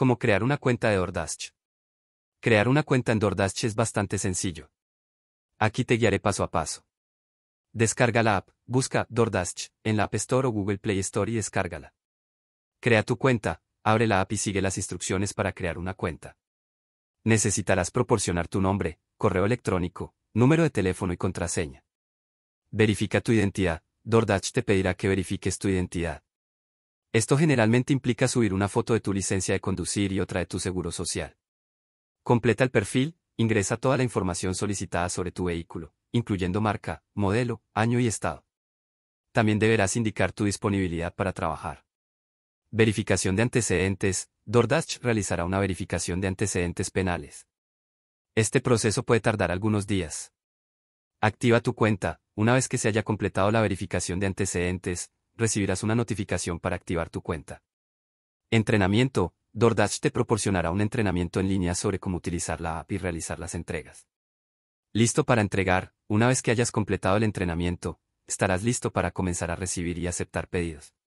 cómo crear una cuenta de DoorDash. Crear una cuenta en DoorDash es bastante sencillo. Aquí te guiaré paso a paso. Descarga la app, busca DoorDash en la App Store o Google Play Store y descárgala. Crea tu cuenta, abre la app y sigue las instrucciones para crear una cuenta. Necesitarás proporcionar tu nombre, correo electrónico, número de teléfono y contraseña. Verifica tu identidad, DoorDash te pedirá que verifiques tu identidad. Esto generalmente implica subir una foto de tu licencia de conducir y otra de tu seguro social. Completa el perfil, ingresa toda la información solicitada sobre tu vehículo, incluyendo marca, modelo, año y estado. También deberás indicar tu disponibilidad para trabajar. Verificación de antecedentes. DoorDash realizará una verificación de antecedentes penales. Este proceso puede tardar algunos días. Activa tu cuenta. Una vez que se haya completado la verificación de antecedentes, recibirás una notificación para activar tu cuenta. Entrenamiento. DoorDash te proporcionará un entrenamiento en línea sobre cómo utilizar la app y realizar las entregas. Listo para entregar, una vez que hayas completado el entrenamiento, estarás listo para comenzar a recibir y aceptar pedidos.